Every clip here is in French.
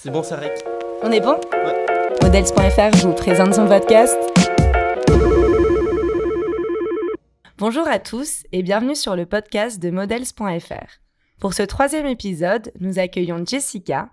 C'est bon, c'est vrai. On est bon Ouais. Models.fr vous présente son podcast. Bonjour à tous et bienvenue sur le podcast de Models.fr. Pour ce troisième épisode, nous accueillons Jessica,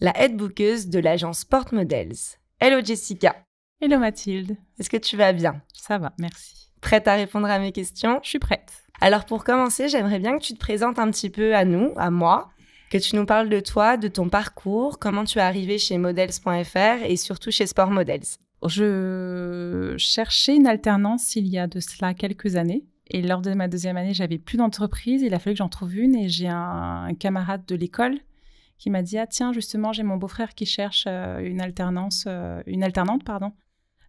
la head bookeuse de l'agence Sport Models. Hello Jessica. Hello Mathilde. Est-ce que tu vas bien Ça va, merci. Prête à répondre à mes questions Je suis prête. Alors pour commencer, j'aimerais bien que tu te présentes un petit peu à nous, à moi, que tu nous parles de toi, de ton parcours, comment tu es arrivé chez models.fr et surtout chez Sport Models. Je cherchais une alternance il y a de cela quelques années. Et lors de ma deuxième année, j'avais plus d'entreprise. Il a fallu que j'en trouve une. Et j'ai un, camarade de l'école qui m'a dit ah tiens justement j'ai mon beau-frère qui cherche euh, une alternance euh, une alternante pardon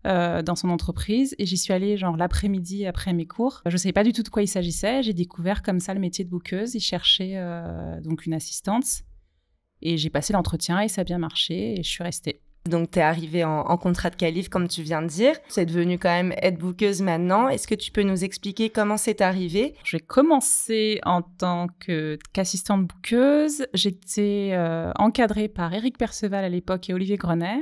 euh, dans son entreprise et j'y suis allée genre l'après-midi après mes cours. Je ne savais pas du tout de quoi il s'agissait. J'ai découvert comme ça le métier de bouqueuse. Il cherchait euh, donc une assistante et j'ai passé l'entretien et ça a bien marché et je suis restée. Donc, tu es arrivée en, contrat de calife, comme tu viens de dire. Tu es devenue quand même aide bouqueuse maintenant. Est-ce que tu peux nous expliquer comment c'est arrivé J'ai commencé en tant qu'assistante bouqueuse. bookeuse. J'étais euh, encadrée par Eric Perceval à l'époque et Olivier Grenner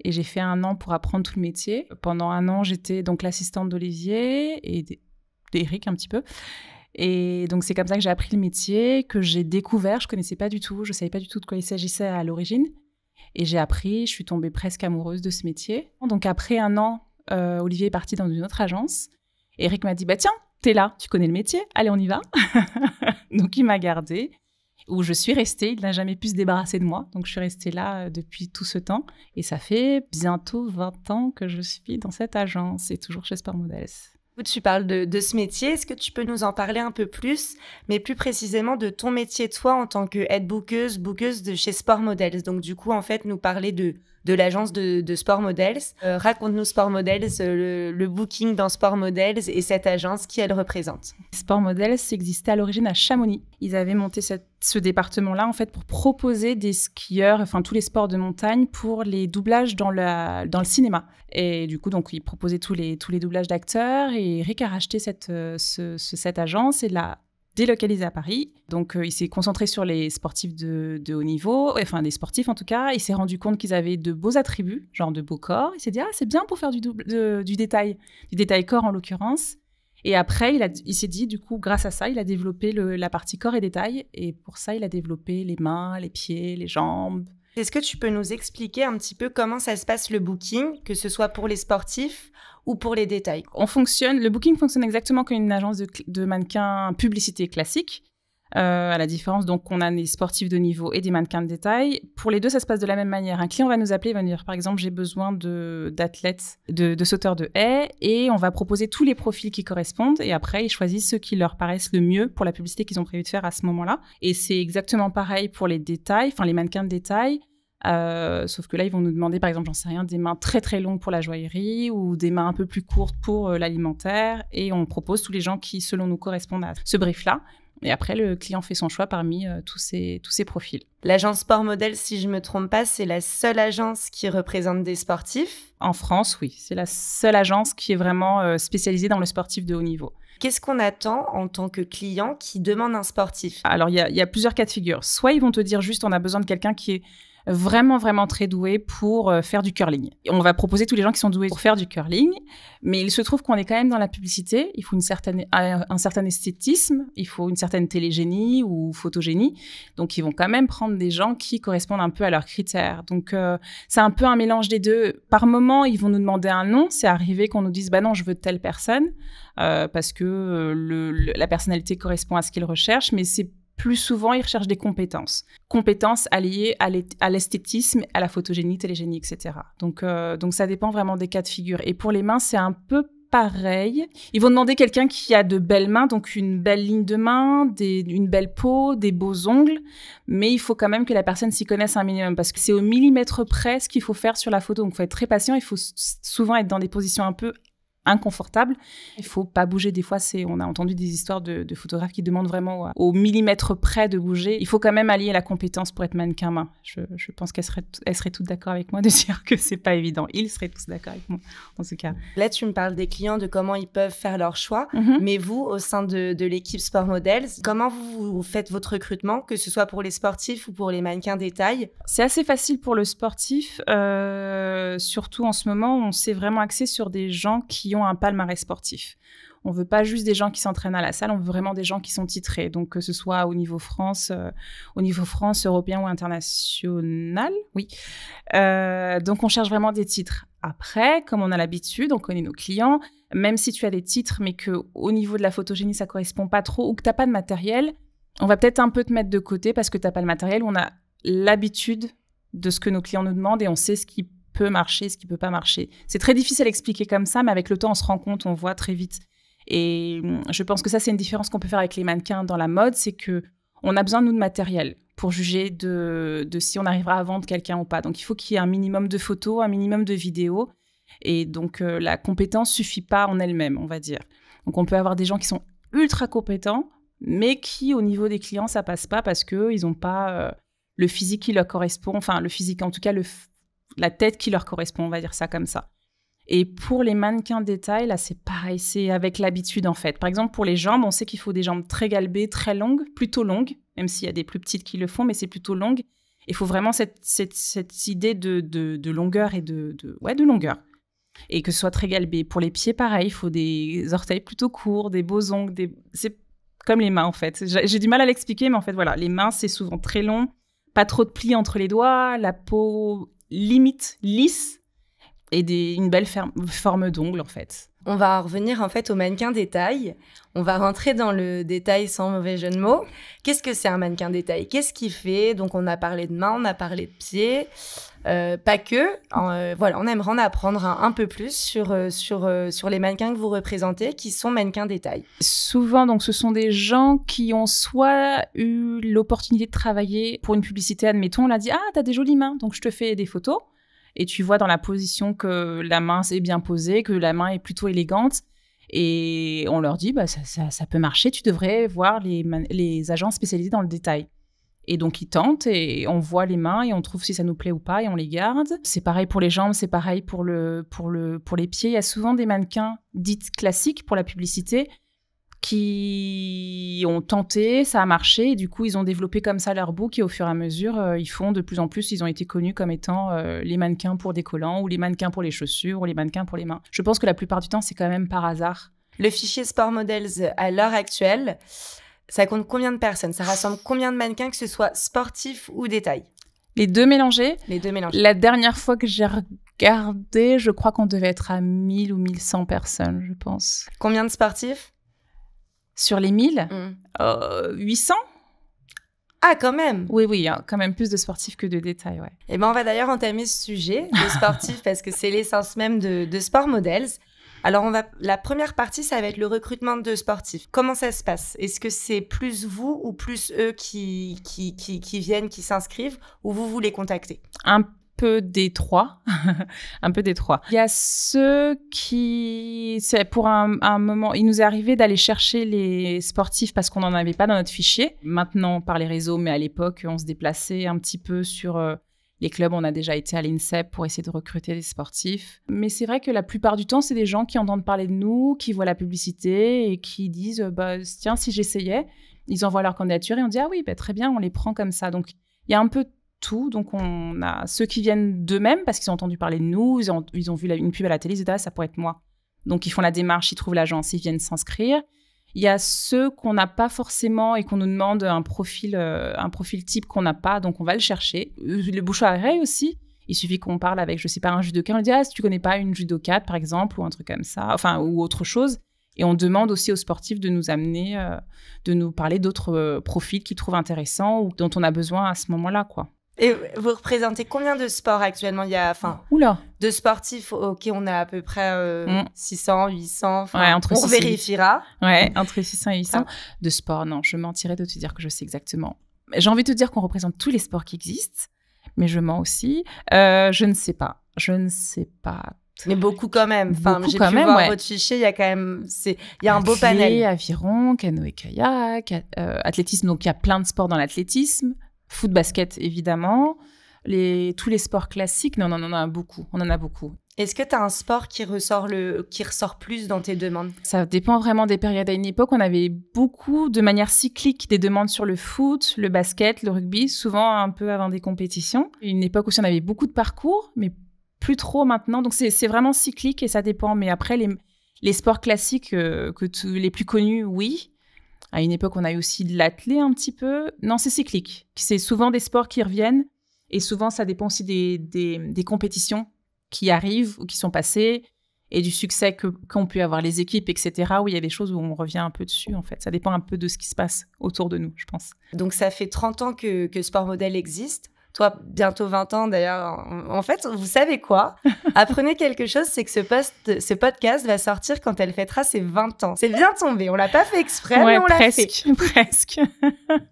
et j'ai fait un an pour apprendre tout le métier. Pendant un an, j'étais donc l'assistante d'Olivier et d'Eric un petit peu. Et donc c'est comme ça que j'ai appris le métier, que j'ai découvert, je connaissais pas du tout, je savais pas du tout de quoi il s'agissait à l'origine. Et j'ai appris, je suis tombée presque amoureuse de ce métier. Donc après un an, euh, Olivier est parti dans une autre agence. Eric m'a dit, bah tiens, t'es là, tu connais le métier, allez on y va. donc il m'a gardée où je suis restée. Il n'a jamais pu se débarrasser de moi. Donc je suis restée là euh, depuis tout ce temps. Et ça fait bientôt 20 ans que je suis dans cette agence et toujours chez Sport Models. Tu parles de, ce métier. Est-ce que tu peux nous en parler un peu plus, mais plus précisément de ton métier, toi, en tant que aide bookeuse, bookeuse de chez Sport Models Donc, du coup, en fait, nous parler de de l'agence de, Sport Models. Euh, raconte-nous Sport Models, euh, le, booking dans Sport Models et cette agence qui elle représente. Sport Models existait à l'origine à Chamonix. Ils avaient monté ce département-là en fait pour proposer des skieurs, enfin tous les sports de montagne pour les doublages dans, le cinéma. Et du coup donc ils proposaient tous les, doublages d'acteurs et Rick a racheté euh, cette, agence et l'a délocalisé à Paris. Donc, euh, il s'est concentré sur les sportifs de, haut niveau, enfin des sportifs en tout cas. Il s'est rendu compte qu'ils avaient de beaux attributs, genre de beaux corps. Il s'est dit, ah, c'est bien pour faire du, détail, du détail corps en l'occurrence. Et après, il, s'est dit, du coup, grâce à ça, il a développé la partie corps et détail. Et pour ça, il a développé les mains, les pieds, les jambes, est-ce que tu peux nous expliquer un petit peu comment ça se passe le booking, que ce soit pour les sportifs ou pour les détails On fonctionne, le booking fonctionne exactement comme une agence de, de mannequins publicité classique. Euh, à la différence, donc, on a des sportifs de niveau et des mannequins de détail. Pour les deux, ça se passe de la même manière. Un client va nous appeler, il va nous dire, par exemple, j'ai besoin d'athlètes, de, sauteurs de haies, et on va proposer tous les profils qui correspondent, et après, ils choisissent ceux qui leur paraissent le mieux pour la publicité qu'ils ont prévu de faire à ce moment-là. Et c'est exactement pareil pour les détails, enfin, les mannequins de détail. Euh, sauf que là, ils vont nous demander, par exemple, j'en sais rien, des mains très très longues pour la joaillerie ou des mains un peu plus courtes pour euh, l'alimentaire. Et on propose tous les gens qui, selon nous, correspondent à ce brief-là. Et après, le client fait son choix parmi euh, tous, ces, tous ces profils. L'agence Sport Model, si je ne me trompe pas, c'est la seule agence qui représente des sportifs En France, oui. C'est la seule agence qui est vraiment euh, spécialisée dans le sportif de haut niveau. Qu'est-ce qu'on attend en tant que client qui demande un sportif Alors, il y, y, a plusieurs cas de figure. Soit ils vont te dire juste on a besoin de quelqu'un qui est vraiment, vraiment très doué pour euh, faire du curling. On va proposer tous les gens qui sont doués pour faire du curling, mais il se trouve qu'on est quand même dans la publicité. Il faut une certaine, euh, un certain esthétisme, il faut une certaine télégénie ou photogénie. Donc, ils vont quand même prendre des gens qui correspondent un peu à leurs critères. Donc, euh, c'est un peu un mélange des deux. Par moment, ils vont nous demander un nom. C'est arrivé qu'on nous dise, bah non, je veux telle personne, parce que la personnalité correspond à ce qu'ils recherchent, mais c'est plus souvent, ils recherchent des compétences. Compétences alliées à l'esthétisme, à la photogénie, télégénie, etc. Donc, euh, donc ça dépend vraiment des cas de figure. Et pour les mains, c'est un peu pareil. Ils vont demander quelqu'un qui a de belles mains, donc une belle ligne de main, une belle peau, des beaux ongles, mais il faut quand même que la personne s'y connaisse un minimum, parce que c'est au millimètre près ce qu'il faut faire sur la photo. Donc il faut être très patient, il faut souvent être dans des positions un peu inconfortable. Il faut pas bouger. Des fois, c'est on a entendu des histoires de, photographes qui demandent vraiment au, millimètre près de bouger. Il faut quand même allier la compétence pour être mannequin main. Je, pense qu'elle serait elle toutes d'accord avec moi de dire que c'est pas évident. Ils seraient tous d'accord avec moi dans ce cas. Là, tu me parles des clients de comment ils peuvent faire leur choix, mhm. mais vous, au sein de, l'équipe Sport Models, comment vous, faites votre recrutement, que ce soit pour les sportifs ou pour les mannequins détail C'est assez facile pour le sportif, euh, surtout en ce moment, on s'est vraiment axé sur des gens qui un palmarès sportif. On veut pas juste des gens qui s'entraînent à la salle, on veut vraiment des gens qui sont titrés. Donc que ce soit au niveau France, euh, au niveau France, européen ou international, oui. Euh, donc on cherche vraiment des titres. Après, comme on a l'habitude, on connaît nos clients. Même si tu as des titres, mais que au niveau de la photogénie ça correspond pas trop ou que tu n'as pas de matériel, on va peut-être un peu te mettre de côté parce que tu n'as pas le matériel. On a l'habitude de ce que nos clients nous demandent et on sait ce qui peut marcher, ce qui peut pas marcher. C'est très difficile à expliquer comme ça, mais avec le temps, on se rend compte, on voit très vite. Et mm, je pense que ça, c'est une différence qu'on peut faire avec les mannequins dans la mode, c'est que on a besoin, nous, de matériel pour juger de, si on arrivera à vendre quelqu'un ou pas. Donc, il faut qu'il y ait un minimum de photos, un minimum de vidéos. Et donc, euh, la compétence suffit pas en elle-même, on va dire. Donc, on peut avoir des gens qui sont ultra compétents, mais qui, au niveau des clients, ça passe pas parce qu'ils n'ont pas euh, le physique qui leur correspond, enfin, le physique, en tout cas, le la tête qui leur correspond, on va dire ça comme ça. Et pour les mannequins de détail, là, c'est pareil, c'est avec l'habitude en fait. Par exemple, pour les jambes, on sait qu'il faut des jambes très galbées, très longues, plutôt longues, même s'il y a des plus petites qui le font, mais c'est plutôt longue. Il faut vraiment cette, cette, idée de, longueur et de, de, ouais, de longueur. Et que ce soit très galbé. Pour les pieds, pareil, il faut des orteils plutôt courts, des beaux ongles. Des... C'est comme les mains, en fait. J'ai du mal à l'expliquer, mais en fait, voilà, les mains, c'est souvent très long, pas trop de plis entre les doigts, la peau limite, lisse, et une belle forme d'ongle en fait. On va revenir en fait au mannequin détail. On va rentrer dans le détail sans mauvais jeu de mots. Qu'est-ce que c'est un mannequin détail Qu'est-ce qu'il fait Donc on a parlé de mains, on a parlé de pieds, euh, pas que. Euh, voilà, on aimerait en apprendre un, peu plus sur euh, sur les mannequins que vous représentez, qui sont mannequins détail. Souvent, donc ce sont des gens qui ont soit eu l'opportunité de travailler pour une publicité, admettons, on a dit ah t'as des jolies mains, donc je te fais des photos et tu vois dans la position que la main s'est bien posée, que la main est plutôt élégante. Et on leur dit, bah, ça, peut marcher, tu devrais voir les, agents spécialisés dans le détail. Et donc ils tentent et on voit les mains et on trouve si ça nous plaît ou pas et on les garde. C'est pareil pour les jambes, c'est pareil pour pour les pieds. Il y a souvent des mannequins dites classiques pour la publicité qui ont tenté, ça a marché, et du coup ils ont développé comme ça leur bouc, et au fur et à mesure euh, ils font de plus en plus, ils ont été connus comme étant euh, les mannequins pour des collants ou les mannequins pour les chaussures ou les mannequins pour les mains. Je pense que la plupart du temps c'est quand même par hasard. Le fichier Sport Models à l'heure actuelle, ça compte combien de personnes Ça rassemble combien de mannequins, que ce soit sportifs ou détails les deux mélangés. Les deux mélangés. La dernière fois que j'ai regardé, je crois qu'on devait être à 1000 ou 1100 personnes, je pense. Combien de sportifs sur les 1000, 800 mm. euh, ah, quand même Oui, oui, quand même plus de sportifs que de détails, ouais. Et eh ben, on va d'ailleurs entamer ce sujet de sportifs parce que c'est l'essence même de, Sport Models. Alors, on va, la première partie, ça va être le recrutement de sportifs. Comment ça se passe Est-ce que c'est plus vous ou plus eux qui, qui, viennent, qui s'inscrivent, ou vous, vous les contactez peu des trois, un peu des Il y a ceux qui, c'est pour un, moment, il nous est arrivé d'aller chercher les sportifs parce qu'on n'en avait pas dans notre fichier. Maintenant par les réseaux, mais à l'époque, on se déplaçait un petit peu sur euh, les clubs. On a déjà été à l'INSEP pour essayer de recruter des sportifs. Mais c'est vrai que la plupart du temps, c'est des gens qui entendent parler de nous, qui voient la publicité et qui disent, euh, bah, tiens, si j'essayais. Ils envoient leur candidature et on dit, ah oui, bah, très bien, on les prend comme ça. Donc, il y a un peu tout. Donc, on a ceux qui viennent d'eux-mêmes parce qu'ils ont entendu parler de nous, ils ont, vu une pub à la télé, ils disent, ah, ça pourrait être moi. Donc, ils font la démarche, ils trouvent l'agence, ils viennent s'inscrire. Il y a ceux qu'on n'a pas forcément et qu'on nous demande un profil, euh, un profil type qu'on n'a pas, donc on va le chercher. Euh, le bouche à aussi. Il suffit qu'on parle avec, je sais pas, un judoka, on lui dit ah si tu connais pas une judokate par exemple ou un truc comme ça, enfin ou autre chose. Et on demande aussi aux sportifs de nous amener, euh, de nous parler d'autres profils qu'ils trouvent intéressants ou dont on a besoin à ce moment-là, quoi. Et vous représentez combien de sports actuellement Il y a, enfin, Oula. de sportifs, ok, on a à peu près 600, euh, 800. Mm. on vérifiera. Ouais, entre 600 et 800 hein? de sports. Non, je mentirais de te dire que je sais exactement. J'ai envie de te dire qu'on représente tous les sports qui existent, mais je mens aussi. Euh, je ne sais pas. Je ne sais pas. Mais beaucoup quand même. Enfin, j'ai pu même, voir votre fichier, il y a quand même, c'est, il y a un beau panel. Aviron, canoë, kayak, euh, athlétisme. Donc il y a plein de sports dans l'athlétisme. Foot, basket, évidemment. tous les sports classiques, non, non, on en a beaucoup. On en a beaucoup. Est-ce que tu as un sport qui ressort, le, qui ressort plus dans tes demandes Ça dépend vraiment des périodes. À une époque, on avait beaucoup, de manière cyclique, des demandes sur le foot, le basket, le rugby, souvent un peu avant des compétitions. Une époque aussi, on avait beaucoup de parcours, mais plus trop maintenant. Donc, c'est vraiment cyclique et ça dépend. Mais après, les, sports classiques euh, les plus connus, oui. À une époque, on a eu aussi de l'athlé un petit peu. Non, c'est cyclique. C'est souvent des sports qui reviennent et souvent, ça dépend aussi des, des, compétitions qui arrivent ou qui sont passées et du succès que qu'ont pu avoir les équipes, etc. Où il y a des choses où on revient un peu dessus, en fait. Ça dépend un peu de ce qui se passe autour de nous, je pense. Donc, ça fait 30 ans que, que Sport Modèle existe toi bientôt 20 ans d'ailleurs. En fait, vous savez quoi Apprenez quelque chose, c'est que ce, podcast va sortir quand elle fêtera ses 20 ans. C'est bien tombé, on l'a pas fait exprès, on l'a fait. Presque, presque.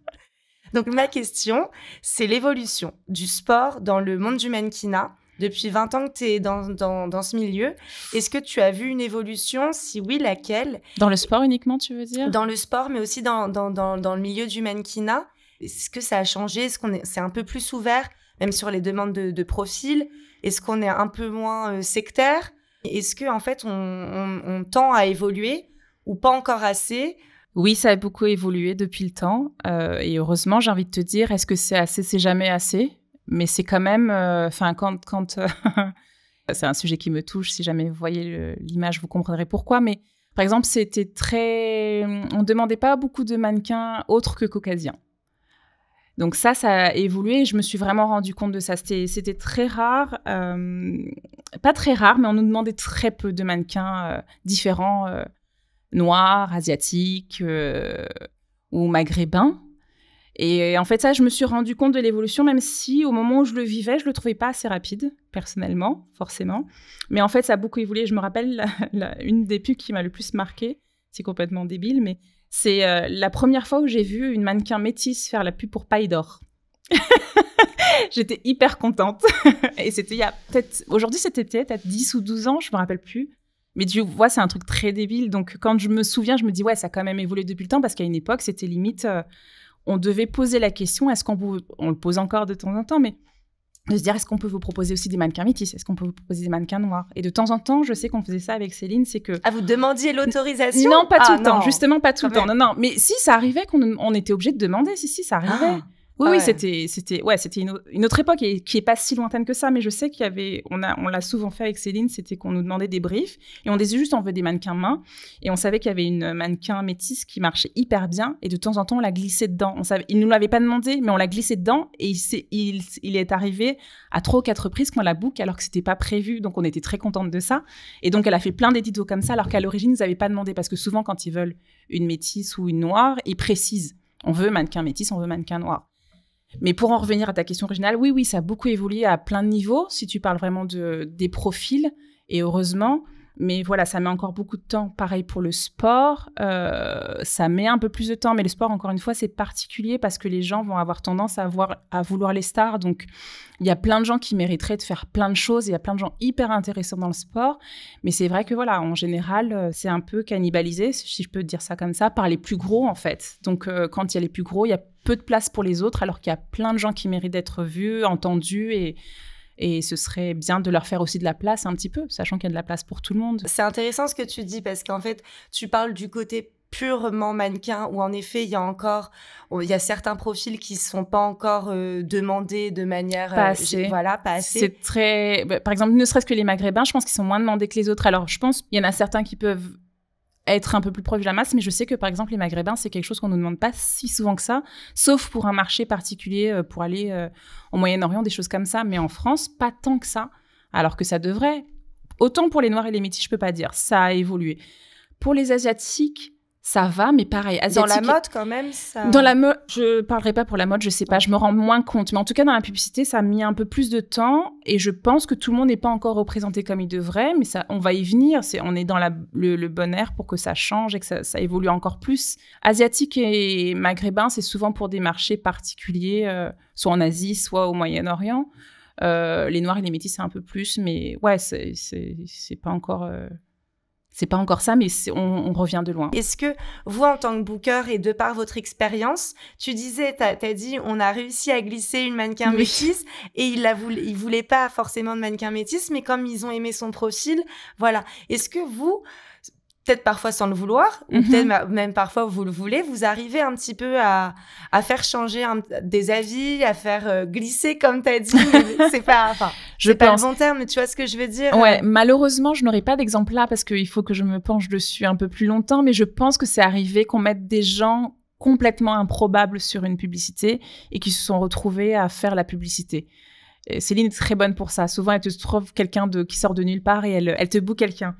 Donc ma question, c'est l'évolution du sport dans le monde du mannequinat. Depuis 20 ans que tu es dans, ce milieu, est-ce que tu as vu une évolution Si oui, laquelle Dans le sport uniquement, tu veux dire Dans le sport, mais aussi dans, dans le milieu du mannequinat. Est-ce que ça a changé Est-ce qu'on est, c'est un peu plus ouvert, même sur les demandes de, profil Est-ce qu'on est un peu moins euh, sectaire Est-ce que en fait on, tend à évoluer ou pas encore assez oui, ça a beaucoup évolué depuis le temps. Euh, et heureusement, j'ai envie de te dire, est-ce que c'est assez C'est jamais assez. Mais c'est quand même. Euh, enfin, quand. quand c'est un sujet qui me touche. Si jamais vous voyez l'image, vous comprendrez pourquoi. Mais par exemple, c'était très. On ne demandait pas beaucoup de mannequins autres que caucasiens. Donc ça, ça a évolué et je me suis vraiment rendu compte de ça. C'était très rare, euh, pas très rare, mais on nous demandait très peu de mannequins euh, différents, euh, noirs, asiatiques ou maghrébins. Et en fait, ça, je me suis rendu compte de l'évolution, même si au moment où je le vivais, je le trouvais pas assez rapide, personnellement, forcément. Mais en fait, ça a beaucoup évolué. Je me rappelle, une des pubs qui m'a le plus marquée, c'est complètement débile, mais c'est euh, la première fois où j'ai vu une mannequin métisse faire la pub pour Paille d'Or. J'étais hyper contente. et c'était il y a peut-être. Aujourd'hui, c'était peut-être 10 ou 12 ans, je me rappelle plus. Mais tu vois, c'est un truc très débile. Donc, quand je me souviens, je me dis, ouais, ça a quand même évolué depuis le temps, parce qu'à une époque, c'était limite. Euh, on devait poser la question, est-ce qu'on On le pose encore de temps en temps, mais de se dire est-ce qu'on peut vous proposer aussi des mannequins métis Est-ce qu'on peut vous proposer des mannequins noirs Et de temps en temps, je sais qu'on faisait ça avec Céline, c'est que ah vous demandiez l'autorisation Non, pas tout le ah, temps, justement pas tout le temps. Non, non, mais si ça arrivait qu'on on était obligé de demander, si si ça arrivait. Ah. Oui, oui, ah c'était, c'était, ouais, c'était une, autre époque qui est pas si lointaine que ça, mais je sais qu'il y avait, on a, on l'a souvent fait avec Céline, c'était qu'on nous demandait des briefs et on disait juste on veut des mannequins main et on savait qu'il y avait une mannequin métisse qui marchait hyper bien et de temps en temps on la glissait dedans. On savait, il nous l'avait pas demandé, mais on la glissait dedans et il, est, il, est arrivé à trois ou quatre reprises qu'on la boucle alors que c'était pas prévu, donc on était très contente de ça et donc elle a fait plein d'éditos comme ça alors qu'à l'origine ils n'avaient pas demandé parce que souvent quand ils veulent une métisse ou une noire, ils précisent on veut mannequin métisse, on veut mannequin noir. Mais pour en revenir à ta question originale, oui, oui, ça a beaucoup évolué à plein de niveaux, si tu parles vraiment de, des profils. Et heureusement, mais voilà, ça met encore beaucoup de temps. Pareil pour le sport, euh, ça met un peu plus de temps. Mais le sport, encore une fois, c'est particulier parce que les gens vont avoir tendance à, avoir, à vouloir les stars. Donc, il y a plein de gens qui mériteraient de faire plein de choses. Il y a plein de gens hyper intéressants dans le sport. Mais c'est vrai que voilà, en général, euh, c'est un peu cannibalisé, si je peux dire ça comme ça, par les plus gros en fait. Donc, euh, quand il y a les plus gros, il y a peu de place pour les autres, alors qu'il y a plein de gens qui méritent d'être vus, entendus et et ce serait bien de leur faire aussi de la place un petit peu, sachant qu'il y a de la place pour tout le monde. C'est intéressant ce que tu dis parce qu'en fait, tu parles du côté purement mannequin où en effet il y a encore il y a certains profils qui sont pas encore euh, demandés de manière euh, assez. voilà pas c'est très bah, par exemple ne serait-ce que les maghrébins je pense qu'ils sont moins demandés que les autres alors je pense il y en a certains qui peuvent être un peu plus proche de la masse, mais je sais que par exemple les Maghrébins, c'est quelque chose qu'on ne nous demande pas si souvent que ça, sauf pour un marché particulier, euh, pour aller euh, au Moyen-Orient, des choses comme ça, mais en France, pas tant que ça, alors que ça devrait. Autant pour les Noirs et les Métis, je ne peux pas dire, ça a évolué. Pour les Asiatiques, ça va, mais pareil. Asiatique, dans la mode, quand même, ça. Dans la je parlerai pas pour la mode, je sais pas, je me rends moins compte. Mais en tout cas, dans la publicité, ça a mis un peu plus de temps et je pense que tout le monde n'est pas encore représenté comme il devrait, mais ça, on va y venir. C'est, on est dans le, bon air pour que ça change et que ça, évolue encore plus. Asiatique et maghrébin, c'est souvent pour des marchés particuliers, euh, soit en Asie, soit au Moyen-Orient. Euh, les noirs et les métis, c'est un peu plus, mais ouais, c'est, pas encore. Euh, c'est pas encore ça, mais on, revient de loin. Est-ce que vous, en tant que booker et de par votre expérience, tu disais, tu as, dit, on a réussi à glisser une mannequin métisse et il la voulaient voulait pas forcément de mannequin métisse, mais comme ils ont aimé son profil, voilà. Est-ce que vous, peut-être parfois sans le vouloir, ou mhm. peut-être même parfois vous le voulez, vous arrivez un petit peu à, faire changer des avis, à faire euh, glisser, comme tu as dit. c'est pas, enfin, je pas le bon terme, tu vois ce que je veux dire Ouais, euh. malheureusement, je n'aurai pas d'exemple là parce qu'il faut que je me penche dessus un peu plus longtemps, mais je pense que c'est arrivé qu'on mette des gens complètement improbables sur une publicité et qui se sont retrouvés à faire la publicité. Céline est très bonne pour ça. Souvent, elle te trouve quelqu'un de, qui sort de nulle part et elle, elle te boue quelqu'un.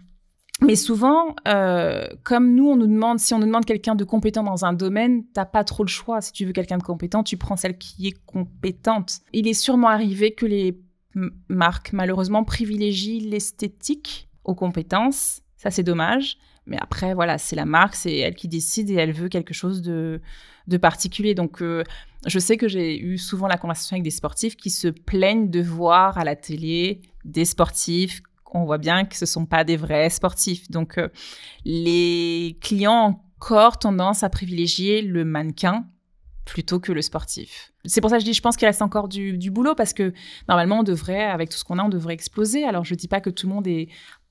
Mais souvent, euh, comme nous, on nous demande, si on nous demande quelqu'un de compétent dans un domaine, t'as pas trop le choix. Si tu veux quelqu'un de compétent, tu prends celle qui est compétente. Il est sûrement arrivé que les marques, malheureusement, privilégient l'esthétique aux compétences. Ça, c'est dommage. Mais après, voilà, c'est la marque, c'est elle qui décide et elle veut quelque chose de, particulier. Donc, euh, je sais que j'ai eu souvent la conversation avec des sportifs qui se plaignent de voir à la télé des sportifs on voit bien que ce sont pas des vrais sportifs. Donc, euh, les clients ont encore tendance à privilégier le mannequin plutôt que le sportif. C'est pour ça que je dis, je pense qu'il reste encore du, boulot parce que normalement, on devrait, avec tout ce qu'on a, on devrait exploser. Alors, je ne dis pas que tout le monde est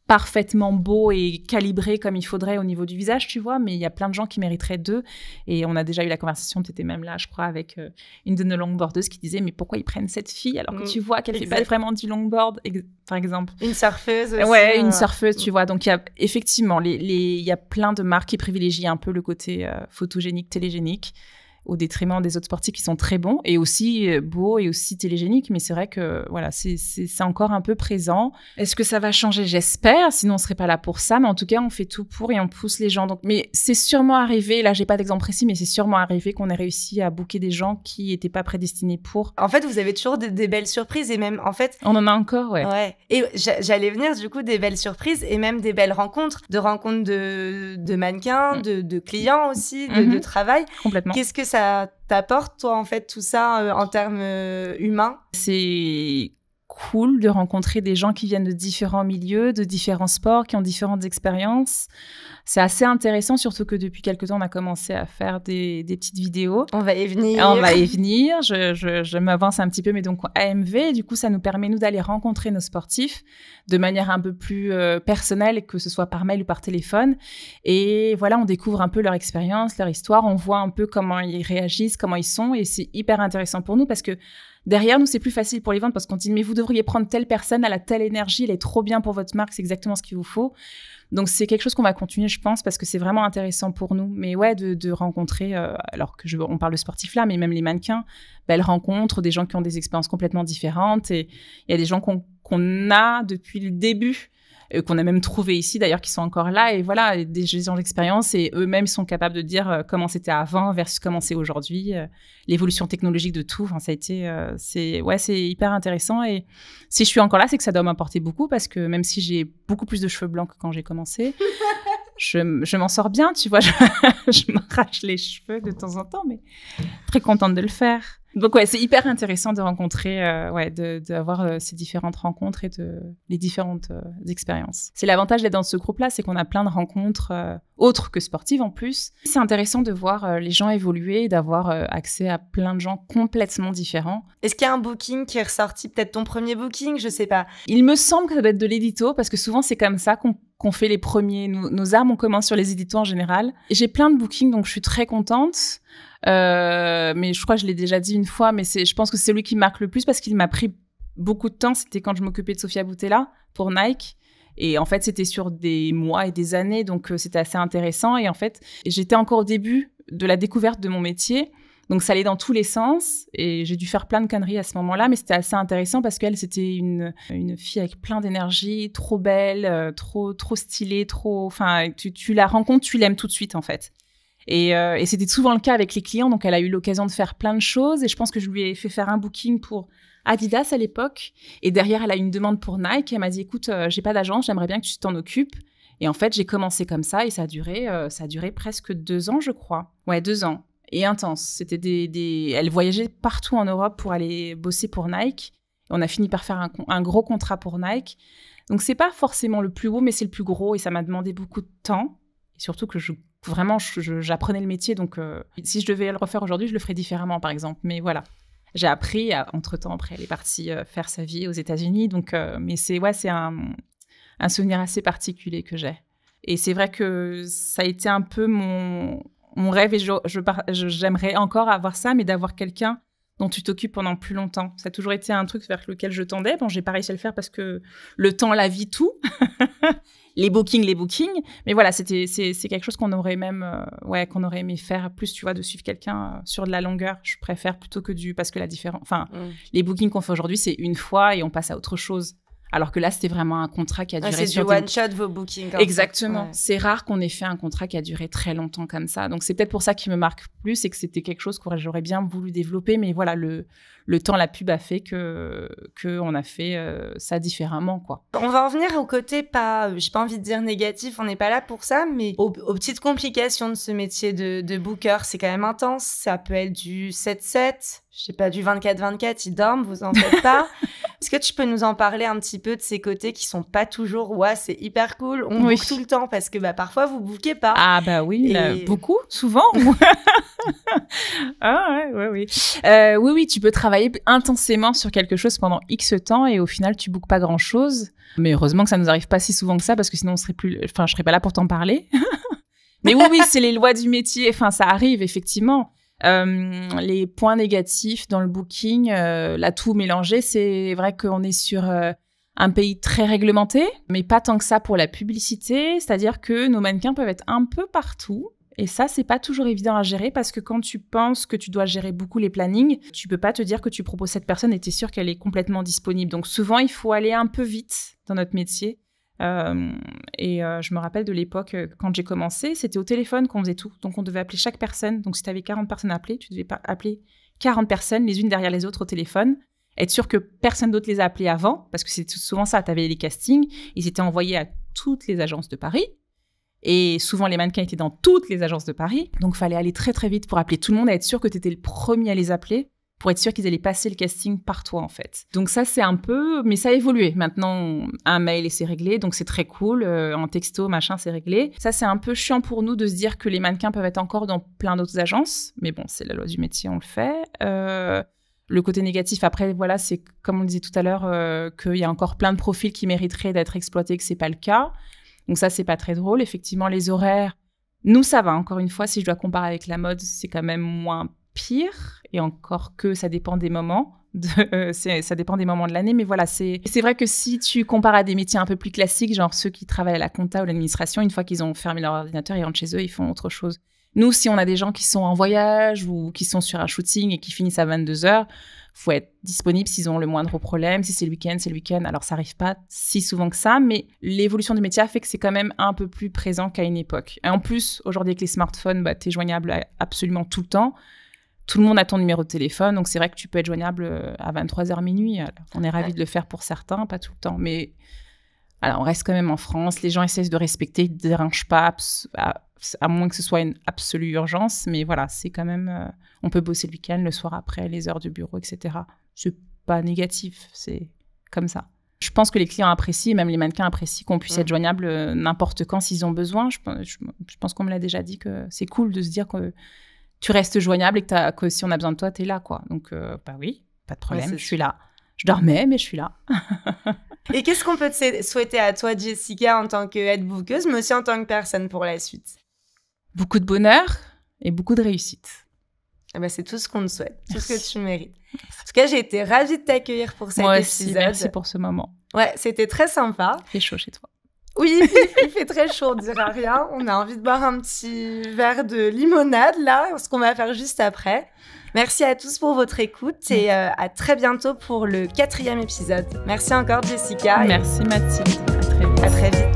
parfaitement beau et calibré comme il faudrait au niveau du visage, tu vois, mais il y a plein de gens qui mériteraient deux. Et on a déjà eu la conversation, tu étais même là, je crois, avec euh, une de nos longboardeuses qui disait, mais pourquoi ils prennent cette fille alors que mm. tu vois qu'elle fait pas vraiment du longboard, par exemple. Une surfeuse aussi, Ouais, euh, une surfeuse, mm. tu vois. Donc, il y a effectivement, il les, y a plein de marques qui privilégient un peu le côté euh, photogénique, télégénique au détriment des autres sportifs qui sont très bons et aussi euh, beaux et aussi télégéniques. Mais c'est vrai que voilà, c'est encore un peu présent. Est-ce que ça va changer J'espère. Sinon, on serait pas là pour ça. Mais en tout cas, on fait tout pour et on pousse les gens. Donc, mais c'est sûrement arrivé. Là, j'ai pas d'exemple précis, mais c'est sûrement arrivé qu'on ait réussi à bouquer des gens qui n'étaient pas prédestinés pour. En fait, vous avez toujours des, belles surprises et même en fait. On en a encore, ouais. Ouais. Et j'allais venir du coup des belles surprises et même des belles rencontres, de rencontres de, de mannequins, mm. de, clients aussi, de, de mm-hmm. travail. Complètement. Qu'est-ce que ça t'apporte, toi, en fait, tout ça euh, en termes euh, humains C'est cool de rencontrer des gens qui viennent de différents milieux, de différents sports, qui ont différentes expériences. C'est assez intéressant, surtout que depuis quelques temps, on a commencé à faire des, petites vidéos. On va y venir. On va y venir. Je, m'avance un petit peu, mais donc AMV, du coup, ça nous permet, nous, d'aller rencontrer nos sportifs de manière un peu plus euh, personnelle, que ce soit par mail ou par téléphone. Et voilà, on découvre un peu leur expérience, leur histoire. On voit un peu comment ils réagissent, comment ils sont. Et c'est hyper intéressant pour nous parce que Derrière nous, c'est plus facile pour les vendre parce qu'on dit, mais vous devriez prendre telle personne, elle a telle énergie, elle est trop bien pour votre marque, c'est exactement ce qu'il vous faut. Donc, c'est quelque chose qu'on va continuer, je pense, parce que c'est vraiment intéressant pour nous. Mais ouais, de, rencontrer, euh, alors que je, on parle de sportifs là, mais même les mannequins, belles elles des gens qui ont des expériences complètement différentes et il y a des gens qu'on a depuis le début euh, qu'on a même trouvé ici d'ailleurs, qui sont encore là. Et voilà, des gens d'expérience et eux-mêmes sont capables de dire euh, comment c'était avant versus comment c'est aujourd'hui, euh, l'évolution technologique de tout. Enfin, ça a été, c'est ouais, c'est hyper intéressant. Et si je suis encore là, c'est que ça doit m'apporter beaucoup parce que même si j'ai beaucoup plus de cheveux blancs que quand j'ai commencé. je, m'en sors bien, tu vois, je m'arrache les cheveux de temps en temps, mais très contente de le faire. Donc ouais, c'est hyper intéressant de rencontrer, euh, ouais, d'avoir euh, ces différentes rencontres et de les différentes euh, expériences. C'est l'avantage d'être dans ce groupe-là, c'est qu'on a plein de rencontres autres que sportives en plus. C'est intéressant de voir les gens évoluer, et d'avoir accès à plein de gens complètement différents. Est-ce qu'il y a un booking qui est ressorti, peut-être ton premier booking, je sais pas. Il me semble que ça doit être de l'édito parce que souvent c'est comme ça qu'on fait les premiers. Nos, armes, on commence sur les éditos en général. J'ai plein de bookings, donc je suis très contente. Euh, mais je crois que je l'ai déjà dit une fois, mais je pense que c'est lui qui marque le plus parce qu'il m'a pris beaucoup de temps. C'était quand je m'occupais de Sofia Boutella pour Nike. Et en fait, c'était sur des mois et des années, donc euh, c'était assez intéressant. Et en fait, j'étais encore au début de la découverte de mon métier. Donc ça allait dans tous les sens et j'ai dû faire plein de conneries à ce moment-là, mais c'était assez intéressant parce qu'elle c'était une, fille avec plein d'énergie, trop belle, euh, trop trop stylée, trop. Enfin, tu la rencontres, tu l'aimes tout de suite en fait. Euh, et, c'était souvent le cas avec les clients, donc elle a eu l'occasion de faire plein de choses. Et je pense que je lui ai fait faire un booking pour Adidas à l'époque. Et derrière, elle a eu une demande pour Nike. elle m'a dit, écoute, je euh, j'ai pas d'agence, j'aimerais bien que tu t'en occupes. Et en fait, j'ai commencé comme ça et ça a duré, euh, ça a duré presque deux ans, je crois. Ouais, deux ans. Et intense. C'était des, Elle voyageait partout en Europe pour aller bosser pour Nike. on a fini par faire un, un gros contrat pour Nike. Donc, c'est pas forcément le plus haut, mais c'est le plus gros et ça m'a demandé beaucoup de temps. Et surtout que je vraiment, j'apprenais le métier. Donc, euh, si je devais le refaire aujourd'hui, je le ferais différemment, par exemple. Mais voilà, j'ai appris. Euh, entre temps, après, elle est partie euh, faire sa vie aux États-Unis. Donc, mais c'est ouais, c'est un, souvenir assez particulier que j'ai. Et c'est vrai que ça a été un peu mon, mon rêve et j'aimerais encore avoir ça, mais d'avoir quelqu'un dont tu t'occupes pendant plus longtemps. Ça a toujours été un truc vers lequel je tendais. Bon, j'ai pas réussi à le faire parce que le temps, la vie, tout. les bookings, les bookings. Mais voilà, c'était, c'est, quelque chose qu'on aurait même, euh, ouais, qu'on aurait aimé faire plus, tu vois, de suivre quelqu'un euh, sur de la longueur. Je préfère plutôt que du, parce que la différence, enfin, mmh. les bookings qu'on fait aujourd'hui, c'est une fois et on passe à autre chose. Alors que là, c'était vraiment un contrat qui a ah, duré. Ouais, c'est du one shot vos bookings. Hein. Exactement. C'est rare qu'on ait fait un contrat qui a duré très longtemps comme ça. Donc c'est peut-être pour ça qui me marque plus, et que c'était quelque chose que j'aurais bien voulu développer, mais voilà, le, le temps, la pub a fait que, que on a fait euh, ça différemment, quoi. On va en venir au côté pas, euh, j'ai pas envie de dire négatif, on n'est pas là pour ça, mais aux, petites complications de ce métier de, de booker, c'est quand même intense. Ça peut être du 7-7 je sais pas, du 24-24, ils dorment, vous en faites pas. Est-ce que tu peux nous en parler un petit peu de ces côtés qui sont pas toujours ouais c'est hyper cool on oui. tout le temps parce que bah parfois vous bouquez pas ah bah oui beaucoup souvent ah ouais, ouais, oui. Euh, oui oui tu peux travailler intensément sur quelque chose pendant x temps et au final tu bouques pas grand chose mais heureusement que ça nous arrive pas si souvent que ça parce que sinon on serait plus enfin je serais pas là pour t'en parler mais oui oui c'est les lois du métier enfin ça arrive effectivement euh, les points négatifs dans le booking, euh, la là tout mélangé, c'est vrai qu'on est sur euh, un pays très réglementé, mais pas tant que ça pour la publicité, c'est-à-dire que nos mannequins peuvent être un peu partout. Et ça, c'est pas toujours évident à gérer parce que quand tu penses que tu dois gérer beaucoup les plannings, tu peux pas te dire que tu proposes cette personne et t'es sûr qu'elle est complètement disponible. Donc souvent, il faut aller un peu vite dans notre métier euh, et euh, je me rappelle de l'époque, euh, quand j'ai commencé, c'était au téléphone qu'on faisait tout. Donc on devait appeler chaque personne. Donc si tu avais 40 personnes à appeler, tu devais pas appeler 40 personnes les unes derrière les autres au téléphone. Être sûr que personne d'autre les a appelés avant, parce que c'est souvent ça. Tu avais les castings, ils étaient envoyés à toutes les agences de Paris. Et souvent, les mannequins étaient dans toutes les agences de Paris. Donc, fallait aller très, très vite pour appeler tout le monde, et être sûr que tu étais le premier à les appeler pour être sûr qu'ils allaient passer le casting par toi, en fait. Donc ça, c'est un peu... Mais ça a évolué. Maintenant, un mail et c'est réglé, donc c'est très cool. Euh, en texto, machin, c'est réglé. Ça, c'est un peu chiant pour nous de se dire que les mannequins peuvent être encore dans plein d'autres agences. Mais bon, c'est la loi du métier, on le fait. Euh, le côté négatif, après, voilà, c'est comme on disait tout à l'heure, euh, qu'il y a encore plein de profils qui mériteraient d'être exploités, que c'est pas le cas. Donc ça, c'est pas très drôle. Effectivement, les horaires, nous, ça va. Encore une fois, si je dois comparer avec la mode, c'est quand même moins pire, et encore que ça dépend des moments. De, euh, ça dépend des moments de l'année, mais voilà, c'est vrai que si tu compares à des métiers un peu plus classiques, genre ceux qui travaillent à la compta ou l'administration, une fois qu'ils ont fermé leur ordinateur, ils rentrent chez eux, ils font autre chose. Nous, si on a des gens qui sont en voyage ou qui sont sur un shooting et qui finissent à 22 heures, faut être disponible s'ils ont le moindre problème. Si c'est le week-end, c'est le week-end. Alors, ça arrive pas si souvent que ça, mais l'évolution du métier fait que c'est quand même un peu plus présent qu'à une époque. Et en plus, aujourd'hui, avec les smartphones, bah, tu es joignable absolument tout le temps tout le monde a ton numéro de téléphone, donc c'est vrai que tu peux être joignable euh, à 23h minuit. on est ravis de le faire pour certains, pas tout le temps, mais alors, on reste quand même en France. Les gens essaient de respecter, ils ne dérangent pas, à, moins que ce soit une absolue urgence, mais voilà, c'est quand même. Euh, on peut bosser le week-end, le soir après, les heures du bureau, etc. C'est pas négatif, c'est comme ça. Je pense que les clients apprécient, même les mannequins apprécient qu'on puisse mm. être joignable euh, n'importe quand s'ils ont besoin. je pense qu'on me l'a déjà dit que c'est cool de se dire que tu restes joignable et que, si on a besoin de toi, tu es là, quoi. Donc, euh, bah oui, pas de problème, je suis là. Je dormais, mais je suis là. et qu'est-ce qu'on peut te souhaiter à toi, Jessica, en tant qu'aide bookeuse, mais aussi en tant que personne pour la suite Beaucoup de bonheur et beaucoup de réussite. Eh ben, c'est tout ce qu'on te souhaite, tout ce que tu mérites. En tout cas, j'ai été ravie de t'accueillir pour cet Moi aussi, Merci pour ce moment. Ouais, c'était très sympa. fait chaud chez toi. Oui, il fait, très chaud, on dira rien. On a envie de boire un petit verre de limonade, là, ce qu'on va faire juste après. Merci à tous pour votre écoute et euh, à très bientôt pour le quatrième épisode. Merci encore, Jessica. Merci, Mathilde. À très vite.